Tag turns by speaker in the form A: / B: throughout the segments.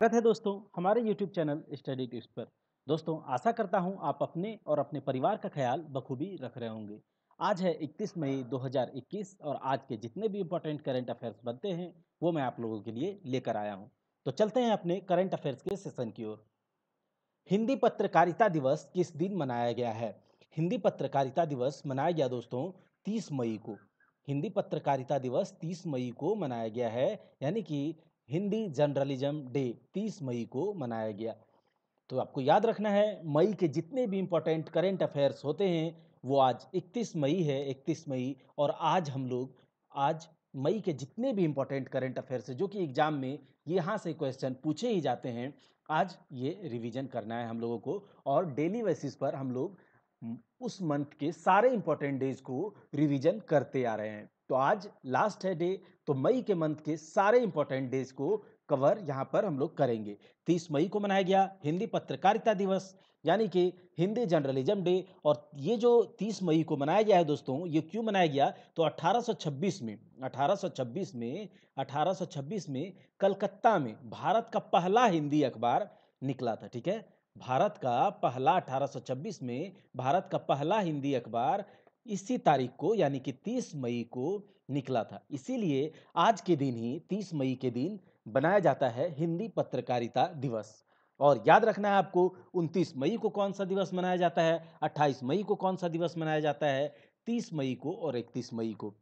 A: स्वागत है दोस्तों हमारे YouTube चैनल स्टडी टिप्स पर दोस्तों आशा करता हूं आप अपने और अपने परिवार का ख्याल बखूबी रख रहे होंगे आज है 31 मई 2021 और आज के जितने भी इम्पोर्टेंट करंट अफेयर्स बनते हैं वो मैं आप लोगों के लिए लेकर आया हूँ तो चलते हैं अपने करंट अफेयर्स के सेशन की ओर हिंदी पत्रकारिता दिवस किस दिन मनाया गया है हिंदी पत्रकारिता दिवस मनाया गया दोस्तों तीस मई को हिंदी पत्रकारिता दिवस 30 मई को मनाया गया है यानी कि हिंदी जर्नलिज्म डे 30 मई को मनाया गया तो आपको याद रखना है मई के जितने भी इम्पोर्टेंट करेंट अफेयर्स होते हैं वो आज 31 मई है 31 मई और आज हम लोग आज मई के जितने भी इम्पोर्टेंट करेंट अफेयर्स हैं जो कि एग्जाम में यहाँ से क्वेश्चन पूछे ही जाते हैं आज ये रिवीजन करना है हम लोगों को और डेली बेसिस पर हम लोग उस मंथ के सारे इम्पोर्टेंट डेज को रिवीजन करते आ रहे हैं तो आज लास्ट है डे तो मई के मंथ के सारे इंपॉर्टेंट डेज को कवर यहाँ पर हम लोग करेंगे तीस मई को मनाया गया हिंदी पत्रकारिता दिवस यानी कि हिंदी जर्नलिज्म डे और ये जो 30 मई को मनाया गया है दोस्तों ये क्यों मनाया गया तो 1826 में 1826 में 1826 में कलकत्ता में भारत का पहला हिंदी अखबार निकला था ठीक है भारत का पहला 1826 में भारत का पहला हिंदी अखबार इसी तारीख को यानी कि 30 मई को निकला था इसीलिए आज के दिन ही 30 मई के दिन बनाया जाता है हिंदी पत्रकारिता दिवस और याद रखना है आपको 29 मई को कौन सा दिवस मनाया जाता है 28 मई को कौन सा दिवस मनाया जाता है 30 मई को और 31 मई को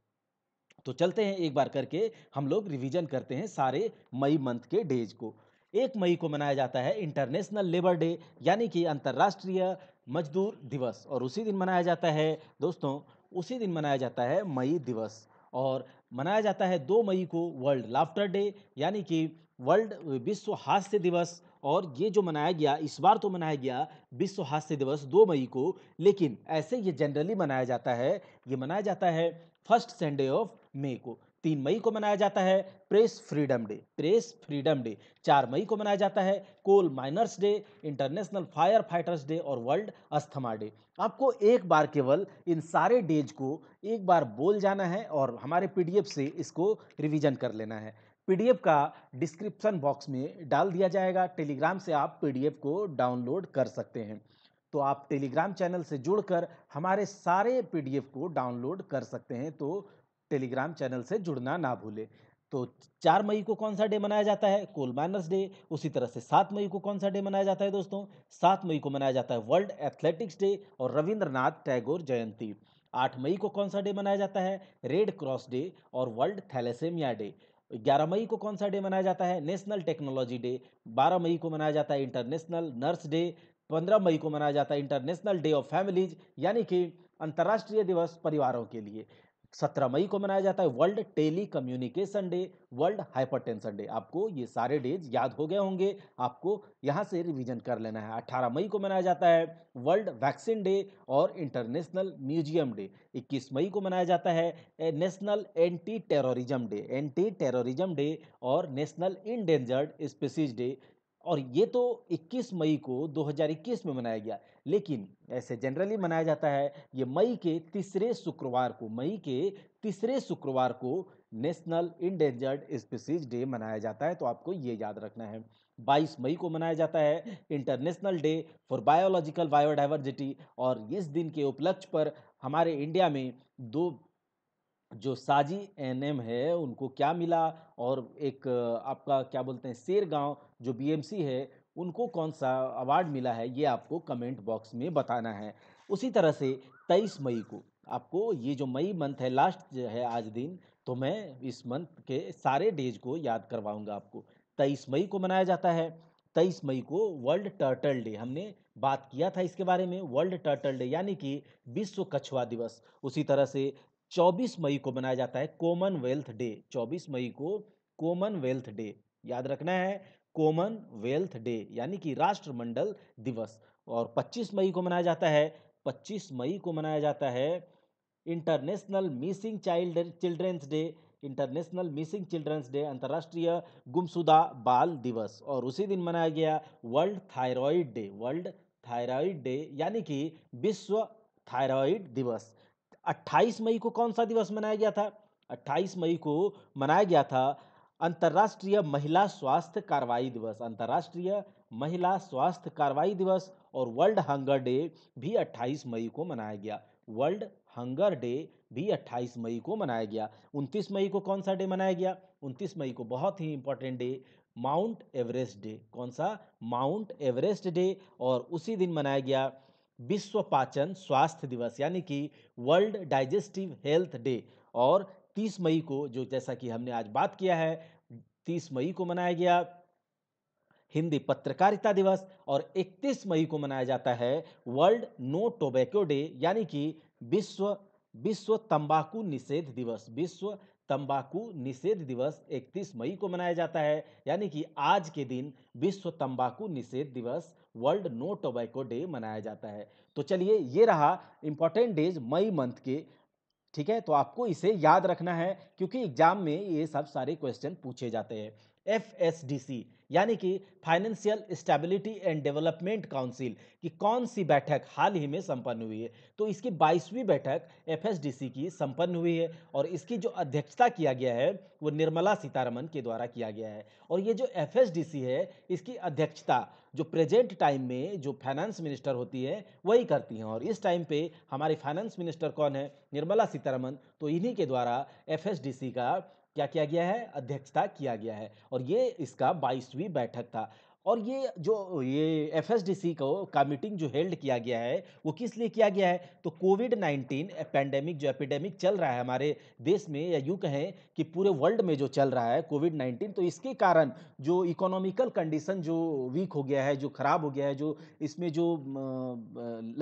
A: तो चलते हैं एक बार करके हम लोग रिविज़न करते हैं सारे मई मंथ के डेज को एक मई को मनाया जाता है इंटरनेशनल लेबर डे यानी कि अंतर्राष्ट्रीय मजदूर दिवस और उसी दिन मनाया जाता है दोस्तों उसी दिन मनाया जाता है मई दिवस और मनाया जाता है दो मई को वर्ल्ड लाफ्टर डे यानी कि वर्ल्ड विश्व हास्य दिवस और ये जो मनाया गया इस बार तो मनाया गया विश्व हास्य दिवस दो मई को लेकिन ऐसे ये जनरली मनाया जाता है ये मनाया जाता है फर्स्ट संडे ऑफ मे को तीन मई को मनाया जाता है press freedom day press freedom day चार मई को मनाया जाता है coal miners day international firefighters day और वर्ल्ड अस्थमा डे आपको एक बार केवल इन सारे डेज को एक बार बोल जाना है और हमारे पीडीएफ से इसको रिवीजन कर लेना है पीडीएफ का डिस्क्रिप्शन बॉक्स में डाल दिया जाएगा टेलीग्राम से आप पीडीएफ को डाउनलोड कर सकते हैं तो आप टेलीग्राम चैनल से जुड़कर हमारे सारे पीडीएफ को डाउनलोड कर सकते हैं तो टेलीग्राम चैनल से जुड़ना ना भूलें तो चार मई को कौन सा डे मनाया जाता है कोल माइनर्स डे उसी तरह से सात मई को कौन सा डे मनाया जाता है दोस्तों सात मई को मनाया जाता है वर्ल्ड एथलेटिक्स डे और रविंद्रनाथ टैगोर जयंती आठ मई को कौन सा डे मनाया जाता है रेड क्रॉस डे और वर्ल्ड थैलेसेमिया डे ग्यारह मई को कौन सा डे मनाया जाता है नेशनल टेक्नोलॉजी डे बारह मई को मनाया जाता है इंटरनेशनल नर्स डे पंद्रह मई को मनाया जाता है इंटरनेशनल डे ऑफ फैमिलीज यानी कि अंतर्राष्ट्रीय दिवस परिवारों के लिए सत्रह मई को मनाया जाता है world telecommunication day world hypertension day आपको ये सारे डेज याद हो गए होंगे आपको यहाँ से रिवीजन कर लेना है अट्ठारह मई को मनाया जाता है वर्ल्ड वैक्सीन डे और इंटरनेशनल म्यूजियम डे इक्कीस मई को मनाया जाता है national anti terrorism day anti terrorism day और नेशनल इनडेंजर्ड स्पीसीज डे और ये तो 21 मई को 2021 में मनाया गया लेकिन ऐसे जनरली मनाया जाता है ये मई के तीसरे शुक्रवार को मई के तीसरे शुक्रवार को नेशनल इंडेंजर्ड स्पीसीज डे मनाया जाता है तो आपको ये याद रखना है 22 मई को मनाया जाता है international day for biological biodiversity और इस दिन के उपलक्ष्य पर हमारे इंडिया में दो जो साजी एन है उनको क्या मिला और एक आपका क्या बोलते हैं शेर गांव जो बीएमसी है उनको कौन सा अवार्ड मिला है ये आपको कमेंट बॉक्स में बताना है उसी तरह से तेईस मई को आपको ये जो मई मंथ है लास्ट है आज दिन तो मैं इस मंथ के सारे डेज को याद करवाऊंगा आपको तेईस मई को मनाया जाता है तेईस मई को वर्ल्ड टर्टल डे हमने बात किया था इसके बारे में वर्ल्ड टर्टल डे यानी कि विश्व कछुआ दिवस उसी तरह से 24 मई को मनाया जाता है कॉमनवेल्थ डे 24 मई को कॉमनवेल्थ डे याद रखना है कॉमन वेल्थ डे यानी कि राष्ट्रमंडल दिवस और 25 मई को मनाया जाता है 25 मई को मनाया जाता है international missing child children's day international missing children's day अंतर्राष्ट्रीय गुमशुदा बाल दिवस और उसी दिन मनाया गया world thyroid day world thyroid day यानी कि विश्व थायराइड दिवस 28 मई को कौन सा दिवस मनाया गया था 28 मई को मनाया गया था अंतर्राष्ट्रीय महिला स्वास्थ्य कार्रवाई दिवस अंतर्राष्ट्रीय महिला स्वास्थ्य कार्रवाई दिवस और वर्ल्ड हंगर डे भी 28 मई को मनाया गया वर्ल्ड हंगर डे भी 28 मई को मनाया गया 29 मई को कौन सा डे मनाया गया 29 मई को बहुत ही important day Mount Everest day कौन सा माउंट एवरेस्ट डे और उसी दिन मनाया गया विश्व पाचन स्वास्थ्य दिवस यानी कि वर्ल्ड डाइजेस्टिव हेल्थ डे और 30 मई को जो जैसा कि हमने आज बात किया है तीस मई को मनाया गया हिंदी पत्रकारिता दिवस और 31 मई को मनाया जाता है वर्ल्ड नो टोबैको डे यानी कि विश्व विश्व तंबाकू निषेध दिवस विश्व तंबाकू निषेध दिवस 31 मई को मनाया जाता है यानी कि आज के दिन विश्व तंबाकू निषेध दिवस वर्ल्ड नो टोबैको डे मनाया जाता है तो चलिए ये रहा इंपॉर्टेंट डेज मई मंथ के ठीक है तो आपको इसे याद रखना है क्योंकि एग्जाम में ये सब सारे क्वेश्चन पूछे जाते हैं एफ यानी कि financial stability and development council की कौन सी बैठक हाल ही में संपन्न हुई है तो इसकी 22वीं बैठक एफ की संपन्न हुई है और इसकी जो अध्यक्षता किया गया है वो निर्मला सीतारमन के द्वारा किया गया है और ये जो एफ है इसकी अध्यक्षता जो प्रेजेंट टाइम में जो फाइनेंस मिनिस्टर होती है वही करती हैं और इस टाइम पे हमारे फाइनेंस मिनिस्टर कौन है निर्मला सीतारमन तो इन्हीं के द्वारा एफ का क्या किया गया है अध्यक्षता किया गया है और ये इसका बाईसवीं बैठक था और ये जो ये एफ एस डी को का मीटिंग जो हेल्ड किया गया है वो किस लिए किया गया है तो कोविड नाइन्टीन पैंडेमिक जो एपिडेमिक चल रहा है हमारे देश में या यूँ कहें कि पूरे वर्ल्ड में जो चल रहा है कोविड नाइन्टीन तो इसके कारण जो इकोनॉमिकल कंडीशन जो वीक हो गया है जो ख़राब हो गया है जो इसमें जो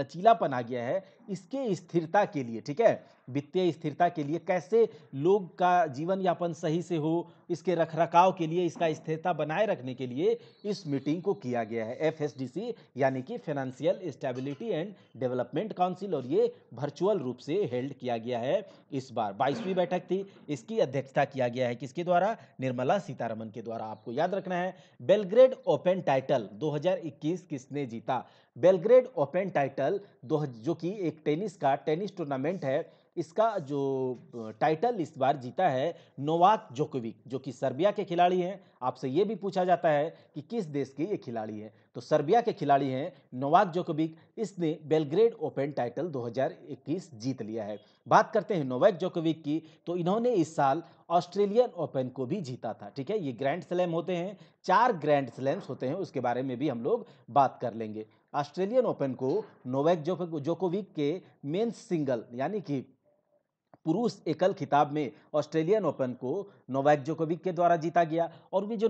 A: लचीलापन आ गया है इसके स्थिरता के लिए ठीक है वित्तीय स्थिरता के लिए कैसे लोग का जीवन यापन सही से हो इसके रखरखाव के लिए इसका स्थिरता बनाए रखने के लिए इस मीटिंग को किया गया है एफ यानी कि financial stability and development council और ये वर्चुअल रूप से हेल्ड किया गया है इस बार बाईसवीं बैठक थी इसकी अध्यक्षता किया गया है किसके द्वारा निर्मला सीतारमन के द्वारा आपको याद रखना है बेलग्रेड ओपन टाइटल दो किसने जीता बेलग्रेड ओपन टाइटल दो जो कि एक टेनिस का टेनिस टूर्नामेंट है इसका जो टाइटल इस बार जीता है नोवाक जोकोविक जो कि सर्बिया के खिलाड़ी हैं आपसे ये भी पूछा जाता है कि किस देश के ये खिलाड़ी हैं तो सर्बिया के खिलाड़ी हैं नोवाक जोकोविक इसने बेलग्रेड ओपन टाइटल 2021 जीत लिया है बात करते हैं नोवाक जोकोविक की तो इन्होंने इस साल ऑस्ट्रेलियन ओपन को भी जीता था ठीक है ये ग्रैंड स्लैम होते हैं चार ग्रैंड स्लैम्स होते हैं उसके बारे में भी हम लोग बात कर लेंगे ऑस्ट्रेलियन ओपन को नोवैक जोकोविक के मेन सिंगल यानी कि पुरुष एकल खिताब में ऑस्ट्रेलियन ओपन को नोवैक जोकोविक के द्वारा जीता गया और ये जो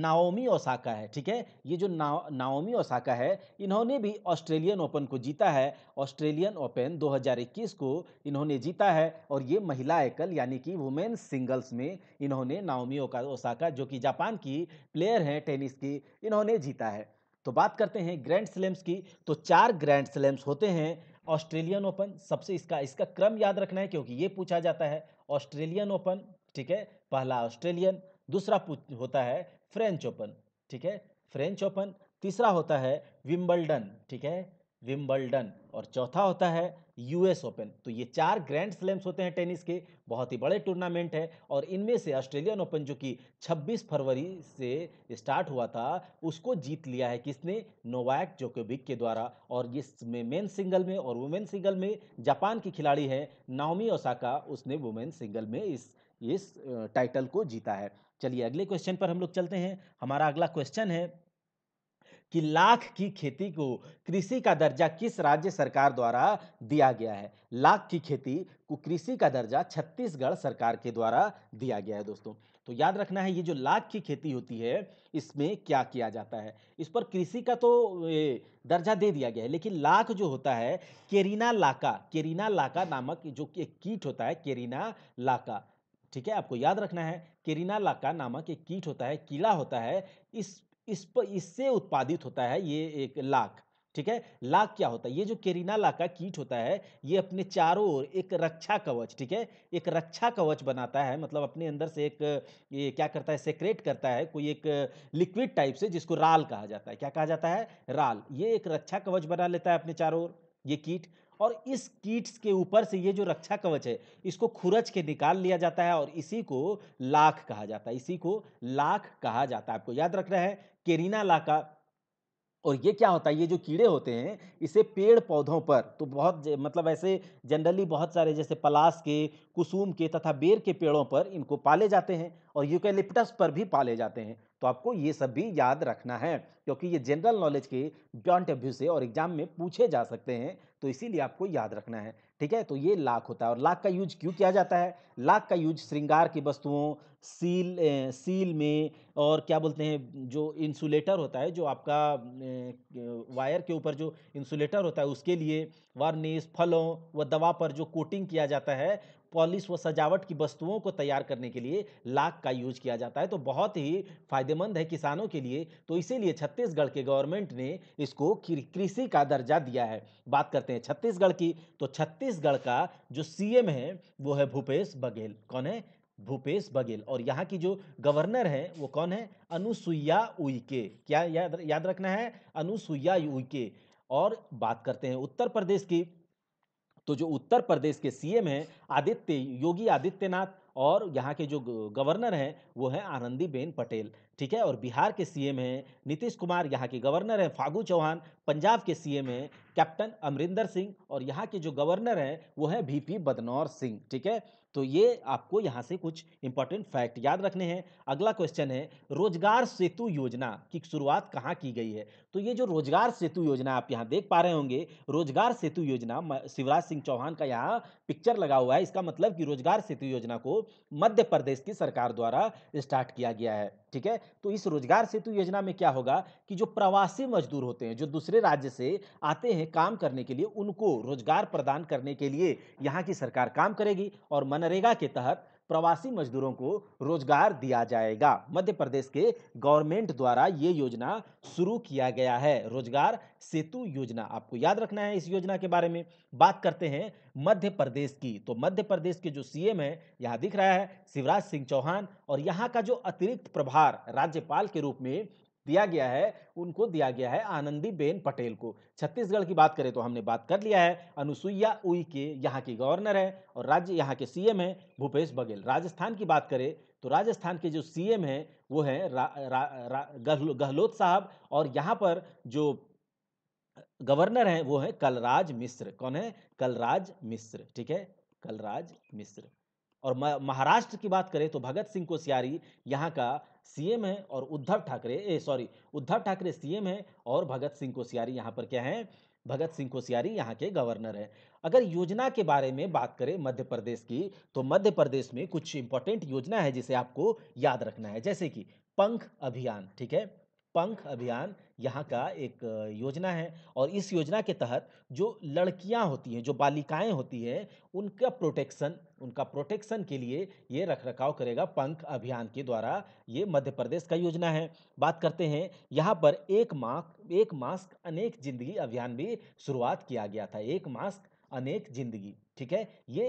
A: नाओमी ओसाका है ठीक है ये जो ना नाओमी ओसाका है इन्होंने भी ऑस्ट्रेलियन ओपन को जीता है ऑस्ट्रेलियन ओपन 2021 को इन्होंने जीता है और ये महिला एकल यानी कि वुमेन सिंगल्स में इन्होंने नाओमी ओसाका जो कि जापान की प्लेयर हैं टेनिस की इन्होंने जीता है तो बात करते हैं ग्रैंड स्लैम्स की तो चार ग्रैंड स्लैम्स होते हैं ऑस्ट्रेलियन ओपन सबसे इसका इसका क्रम याद रखना है क्योंकि ये पूछा जाता है ऑस्ट्रेलियन ओपन ठीक है पहला ऑस्ट्रेलियन दूसरा होता है फ्रेंच ओपन ठीक है फ्रेंच ओपन तीसरा होता है विम्बलडन ठीक है विम्बल्डन और चौथा होता है यूएस ओपन तो ये चार ग्रैंड स्लैम्स होते हैं टेनिस के बहुत ही बड़े टूर्नामेंट है और इनमें से ऑस्ट्रेलियन ओपन जो कि 26 फरवरी से स्टार्ट हुआ था उसको जीत लिया है किसने नोवाक जोकोविक के द्वारा और में मेन सिंगल में और वुमेन सिंगल में जापान की खिलाड़ी है नाओमी ओसाका उसने वुमेन सिंगल में इस इस टाइटल को जीता है चलिए अगले क्वेश्चन पर हम लोग चलते हैं हमारा अगला क्वेश्चन है कि लाख की खेती को कृषि का दर्जा किस राज्य सरकार द्वारा दिया गया है लाख की खेती को कृषि का दर्जा छत्तीसगढ़ सरकार के द्वारा दिया गया है दोस्तों तो याद रखना है ये जो लाख की खेती होती है इसमें क्या किया जाता है इस पर कृषि का तो दर्जा दे दिया गया है लेकिन लाख जो होता है केरीना लाका केरीना लाका नामक जो एक कीट होता है केरीना लाका ठीक है आपको याद रखना है केरीना लाका नामक एक कीट होता है कीड़ा होता है इस इस पर इससे उत्पादित होता है ये एक लाख ठीक है लाख क्या होता है ये जो केरीना का कीट होता है ये अपने चारों ओर एक रक्षा कवच ठीक है एक रक्षा कवच बनाता है मतलब अपने अंदर से एक ये क्या करता है सेक्रेट करता है कोई एक लिक्विड टाइप से जिसको राल कहा जाता है क्या कहा जाता है राल ये एक रक्षा कवच बना लेता है अपने चारों ओर ये कीट और इस कीट्स के ऊपर से ये जो रक्षा कवच है इसको खुरच के निकाल लिया जाता है और इसी को लाख कहा जाता है इसी को लाख कहा जाता है आपको याद रखना है केरीना लाका और ये क्या होता है ये जो कीड़े होते हैं इसे पेड़ पौधों पर तो बहुत मतलब ऐसे जनरली बहुत सारे जैसे पलास के कुसुम के तथा बेर के पेड़ों पर इनको पाले जाते हैं और यूकेलिप्टस पर भी पाले जाते हैं तो आपको ये सब भी याद रखना है क्योंकि ये जनरल नॉलेज के जॉइंट एव्यू से और एग्जाम में पूछे जा सकते हैं तो इसीलिए आपको याद रखना है ठीक है तो ये लाख होता है और लाख का यूज क्यों किया जाता है लाख का यूज श्रृंगार की वस्तुओं सील ए, सील में और क्या बोलते हैं जो इंसुलेटर होता है जो आपका ए, वायर के ऊपर जो इंसुलेटर होता है उसके लिए वार्निश फलों व दवा पर जो कोटिंग किया जाता है पॉलिश व सजावट की वस्तुओं को तैयार करने के लिए लाख का यूज किया जाता है तो बहुत ही फायदेमंद है किसानों के लिए तो इसीलिए छत्तीसगढ़ के गवर्नमेंट ने इसको कृषि का दर्जा दिया है बात करते हैं छत्तीसगढ़ की तो छत्तीसगढ़ का जो सीएम है वो है भूपेश बघेल कौन है भूपेश बघेल और यहाँ की जो गवर्नर हैं वो कौन है अनुसुईया उइके क्या याद याद रखना है अनुसुईया उइके और बात करते हैं उत्तर प्रदेश की तो जो उत्तर प्रदेश के सीएम हैं आदित्य योगी आदित्यनाथ और यहाँ के जो गवर्नर हैं वो हैं आनंदीबेन पटेल ठीक है और बिहार के सीएम हैं नीतीश कुमार यहाँ के गवर्नर हैं फागू चौहान पंजाब के सीएम हैं कैप्टन अमरिंदर सिंह और यहाँ के जो गवर्नर हैं वो हैं वीपी बदनौर सिंह ठीक है तो ये आपको यहाँ से कुछ इंपॉर्टेंट फैक्ट याद रखने हैं अगला क्वेश्चन है रोजगार सेतु योजना की शुरुआत कहाँ की गई है तो ये जो रोजगार सेतु योजना आप यहाँ देख पा रहे होंगे रोजगार सेतु योजना शिवराज सिंह चौहान का यहाँ पिक्चर लगा हुआ है इसका मतलब कि रोजगार सेतु योजना को मध्य प्रदेश की सरकार द्वारा स्टार्ट किया गया है ठीक है तो इस रोजगार सेतु योजना में क्या होगा कि जो प्रवासी मजदूर होते हैं जो दूसरे राज्य से आते हैं काम करने के लिए उनको रोजगार प्रदान करने के लिए यहाँ की सरकार काम करेगी और मन मनरेगा के तहत प्रवासी मजदूरों को रोजगार दिया जाएगा मध्य प्रदेश के गवर्नमेंट द्वारा ये योजना शुरू किया गया है रोजगार सेतु योजना आपको याद रखना है इस योजना के बारे में बात करते हैं मध्य प्रदेश की तो मध्य प्रदेश के जो सीएम है यहाँ दिख रहा है शिवराज सिंह चौहान और यहाँ का जो अतिरिक्त प्रभार राज्यपाल के रूप में दिया गया है उनको दिया गया है आनंदी बेन पटेल को छत्तीसगढ़ की बात करें तो हमने बात कर लिया है अनुसुईया उइके यहाँ की गवर्नर है और राज्य यहाँ के सीएम हैं भूपेश बघेल राजस्थान की बात करें तो राजस्थान के जो सीएम हैं वो हैं गहलोत साहब और यहाँ पर जो गवर्नर हैं वो हैं कलराज मिश्र कौन है कलराज मिश्र ठीक है कलराज मिश्र और महाराष्ट्र की बात करें तो भगत सिंह कोश्यारी यहाँ का सीएम है और उद्धव ठाकरे सॉरी उद्धव ठाकरे सीएम है और भगत सिंह कोश्यारी यहाँ पर क्या है भगत सिंह कोश्यारी यहाँ के गवर्नर है अगर योजना के बारे में बात करें मध्य प्रदेश की तो मध्य प्रदेश में कुछ इंपॉर्टेंट योजना है जिसे आपको याद रखना है जैसे कि पंख अभियान ठीक है पंख अभियान यहाँ का एक योजना है और इस योजना के तहत जो लड़कियाँ होती हैं जो बालिकाएँ होती हैं उनका प्रोटेक्शन उनका प्रोटेक्शन के लिए ये रख रखाव करेगा पंख अभियान के द्वारा ये मध्य प्रदेश का योजना है बात करते हैं यहाँ पर एक मास्क एक मास्क अनेक जिंदगी अभियान भी शुरुआत किया गया था एक मास्क अनेक जिंदगी ठीक है ये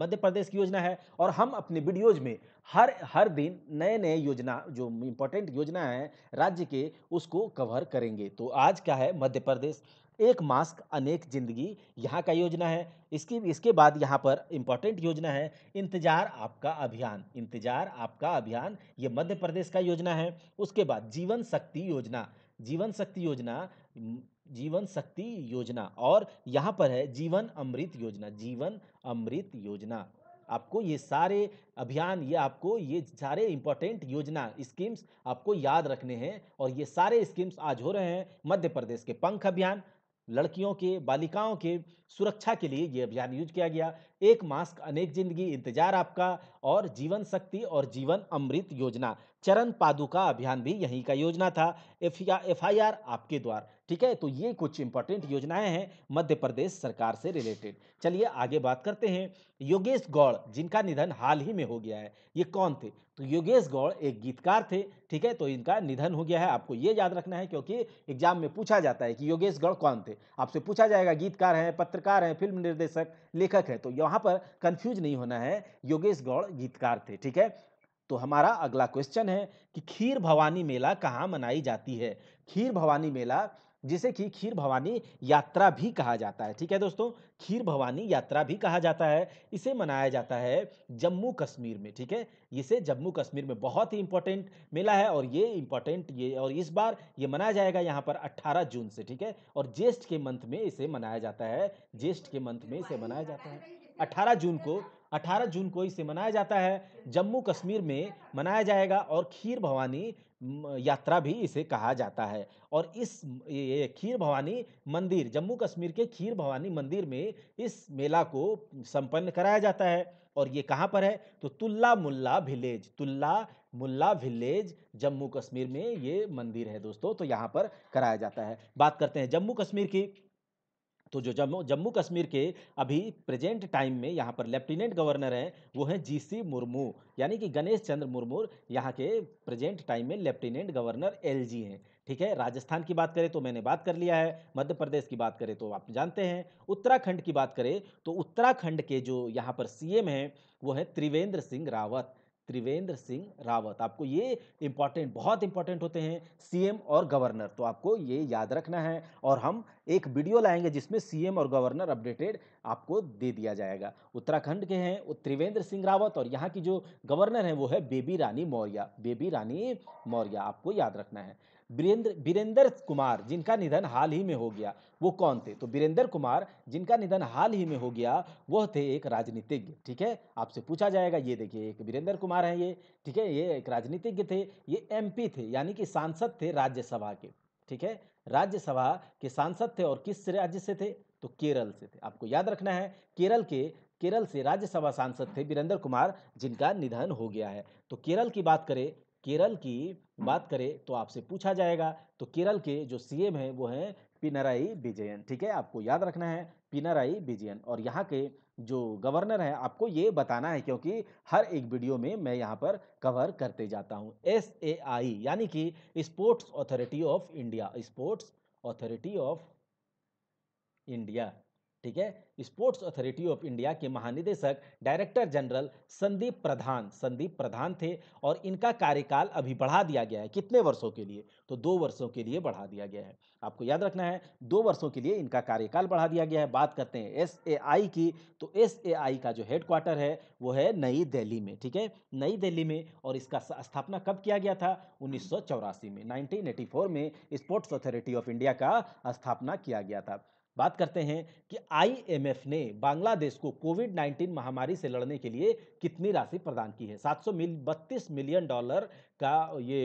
A: मध्य प्रदेश की योजना है और हम अपने वीडियोज में हर हर दिन नए नए योजना जो इम्पोर्टेंट योजना है राज्य के उसको कवर करेंगे तो आज क्या है मध्य प्रदेश एक मास्क अनेक जिंदगी यहाँ का योजना है इसकी इसके बाद यहाँ पर इम्पॉर्टेंट योजना है इंतजार आपका अभियान इंतजार आपका अभियान ये मध्य प्रदेश का योजना है उसके बाद जीवन शक्ति योजना जीवन शक्ति योजना जीवन शक्ति योजना और यहाँ पर है जीवन अमृत योजना जीवन अमृत योजना आपको ये सारे अभियान ये आपको ये सारे इंपॉर्टेंट योजना स्कीम्स आपको याद रखने हैं और ये सारे स्कीम्स आज हो रहे हैं मध्य प्रदेश के पंख अभियान लड़कियों के बालिकाओं के सुरक्षा के लिए ये अभियान यूज किया गया एक मास्क अनेक जिंदगी इंतजार आपका और जीवन शक्ति और जीवन अमृत योजना चरण पादुका अभियान भी यहीं का योजना था एफ आई आर आपके द्वार ठीक है तो ये कुछ इंपॉर्टेंट योजनाएं हैं मध्य प्रदेश सरकार से रिलेटेड चलिए आगे बात करते हैं योगेश गौड़ जिनका निधन हाल ही में हो गया है ये कौन थे तो योगेश गौड़ एक गीतकार थे ठीक है तो इनका निधन हो गया है आपको ये याद रखना है क्योंकि एग्जाम में पूछा जाता है कि योगेश गौड़ कौन थे आपसे पूछा जाएगा गीतकार हैं पत्रकार हैं फिल्म निर्देशक लेखक हैं तो यहाँ पर कन्फ्यूज नहीं होना है योगेश गौड़ गीतकार थे ठीक है तो हमारा अगला क्वेश्चन है कि खीर भवानी मेला कहाँ मनाई जाती है खीर भवानी मेला जिसे कि खीर भवानी यात्रा भी कहा जाता है ठीक है दोस्तों खीर भवानी यात्रा भी कहा जाता है इसे मनाया जाता है जम्मू कश्मीर में ठीक है इसे जम्मू कश्मीर में बहुत ही इंपॉर्टेंट मेला है और ये इंपॉर्टेंट ये और इस बार ये मनाया जाएगा यहाँ पर 18 जून से ठीक है और ज्येष्ठ के मंथ में इसे मनाया जाता है ज्येष्ठ के मंथ में इसे मनाया जाता है अट्ठारह जून को 18 जून को इसे मनाया जाता है जम्मू कश्मीर में मनाया जाएगा और खीर भवानी यात्रा भी इसे कहा जाता है और इस ये खीर भवानी मंदिर जम्मू कश्मीर के खीर भवानी मंदिर में इस मेला को संपन्न कराया जाता है और ये कहाँ पर है तो तुल्ला मुल्ला विलेज तुल्ला मुल्ला विलेज जम्मू कश्मीर में ये मंदिर है दोस्तों तो यहाँ पर कराया जाता है बात करते हैं जम्मू कश्मीर की तो जो जम्मू जम्मू कश्मीर के अभी प्रेजेंट टाइम में यहाँ पर लेफ्टिनेंट गवर्नर हैं वो हैं जीसी मुर्मू यानी कि गणेश चंद्र मुर्मू यहाँ के प्रेजेंट टाइम में लेफ्टिनेंट गवर्नर एलजी हैं ठीक है राजस्थान की बात करें तो मैंने बात कर लिया है मध्य प्रदेश की बात करें तो आप जानते हैं उत्तराखंड की बात करें तो उत्तराखंड के जो यहाँ पर सीएम हैं वो हैं त्रिवेंद्र सिंह रावत त्रिवेंद्र सिंह रावत आपको ये इंपॉर्टेंट बहुत इंपॉर्टेंट होते हैं सीएम और गवर्नर तो आपको ये याद रखना है और हम एक वीडियो लाएंगे जिसमें सीएम और गवर्नर अपडेटेड आपको दे दिया जाएगा उत्तराखंड के हैं वो त्रिवेंद्र सिंह रावत और यहाँ की जो गवर्नर हैं वो है बेबी रानी मौर्य बेबी रानी मौर्य आपको याद रखना है वीरेंद्र वीरेंद्र कुमार जिनका निधन हाल ही में हो गया वो कौन थे तो वीरेंद्र कुमार जिनका निधन हाल ही में हो गया वह थे एक राजनीतिज्ञ ठीक है आपसे पूछा जाएगा ये देखिए एक वीरेंद्र कुमार हैं ये ठीक है ये एक राजनीतिज्ञ थे ये एम थे यानी कि सांसद थे राज्यसभा के ठीक है राज्यसभा के सांसद थे और किस राज्य से थे तो केरल से थे आपको याद रखना है केरल के केरल से राज्यसभा सांसद थे वीरेंद्र कुमार जिनका निधन हो गया है तो केरल की बात करें केरल की बात करें तो आपसे पूछा जाएगा तो केरल के जो सीएम हैं वो हैं पिनराई विजयन ठीक है आपको याद रखना है पिनराई विजयन और यहाँ के जो गवर्नर है आपको ये बताना है क्योंकि हर एक वीडियो में मैं यहाँ पर कवर करते जाता हूँ एस ए आई यानी कि Sports Authority of India Sports Authority of India ठीक है स्पोर्ट्स अथॉरिटी ऑफ इंडिया के महानिदेशक डायरेक्टर जनरल संदीप प्रधान संदीप प्रधान थे और इनका कार्यकाल अभी बढ़ा दिया गया है कितने वर्षों के लिए तो दो वर्षों के लिए बढ़ा दिया गया है आपको याद रखना है दो वर्षों के लिए इनका कार्यकाल बढ़ा दिया गया है बात करते हैं एस की तो एस का जो हेडक्वार्टर है वो है नई दिल्ली में ठीक है नई दिल्ली में और इसका स्थापना कब किया गया था उन्नीस में नाइनटीन में स्पोर्ट्स अथॉरिटी ऑफ इंडिया का स्थापना किया गया था बात करते हैं कि आईएमएफ ने बांग्लादेश को कोविड 19 महामारी से लड़ने के लिए कितनी राशि प्रदान की है 700 मिल बत्तीस मिलियन डॉलर का ये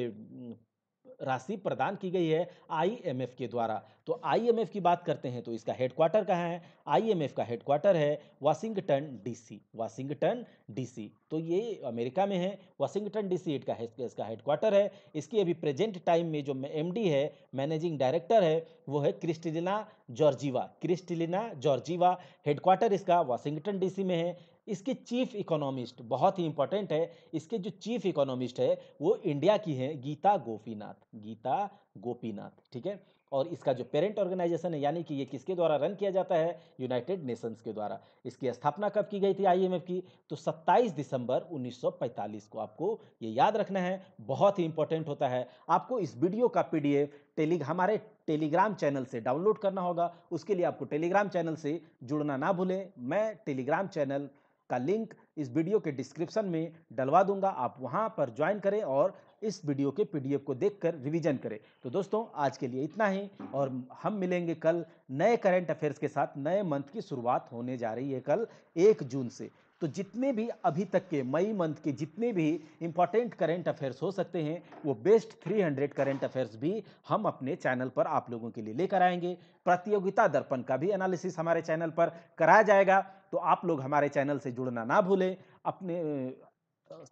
A: राशि प्रदान की गई है आईएमएफ के द्वारा तो आईएमएफ की बात करते हैं तो इसका हेडक्वार्टर कहाँ है आईएमएफ का हेडक्वार्टर है वाशिंगटन डीसी वाशिंगटन डीसी तो ये अमेरिका में है वाशिंगटन डीसी का इसका हेडक्वार्टर है इसकी अभी प्रेजेंट टाइम में जो एमडी है मैनेजिंग डायरेक्टर है वो है Kristalina Georgieva Kristalina Georgieva headquarter इसका वाशिंगटन डीसी में है इसके चीफ इकोनॉमिस्ट बहुत ही इंपॉर्टेंट है इसके जो चीफ इकोनॉमिस्ट है वो इंडिया की है गीता गोपीनाथ गीता गोपीनाथ ठीक है और इसका जो पेरेंट ऑर्गेनाइजेशन है यानी कि ये किसके द्वारा रन किया जाता है यूनाइटेड नेशंस के द्वारा इसकी स्थापना कब की गई थी आईएमएफ की तो 27 दिसंबर 1945 को आपको ये याद रखना है बहुत ही इंपॉर्टेंट होता है आपको इस वीडियो का पीडीएफ टेली हमारे टेलीग्राम चैनल से डाउनलोड करना होगा उसके लिए आपको टेलीग्राम चैनल से जुड़ना ना भूलें मैं टेलीग्राम चैनल का लिंक इस वीडियो के डिस्क्रिप्शन में डलवा दूंगा आप वहां पर ज्वाइन करें और इस वीडियो के पीडीएफ को देखकर रिवीजन करें तो दोस्तों आज के लिए इतना ही और हम मिलेंगे कल नए करंट अफेयर्स के साथ नए मंथ की शुरुआत होने जा रही है कल एक जून से तो जितने भी अभी तक के मई मंथ के जितने भी इंपॉर्टेंट करंट अफेयर्स हो सकते हैं वो बेस्ट 300 करंट अफेयर्स भी हम अपने चैनल पर आप लोगों के लिए लेकर आएंगे प्रतियोगिता दर्पण का भी एनालिसिस हमारे चैनल पर कराया जाएगा तो आप लोग हमारे चैनल से जुड़ना ना भूलें अपने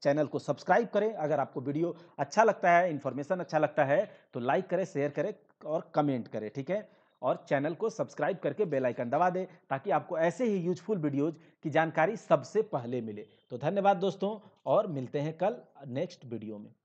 A: चैनल को सब्सक्राइब करें अगर आपको वीडियो अच्छा लगता है इन्फॉर्मेशन अच्छा लगता है तो लाइक करें शेयर करें और कमेंट करें ठीक है और चैनल को सब्सक्राइब करके बेल आइकन दबा दें ताकि आपको ऐसे ही यूजफुल वीडियोज की जानकारी सबसे पहले मिले तो धन्यवाद दोस्तों और मिलते हैं कल नेक्स्ट वीडियो में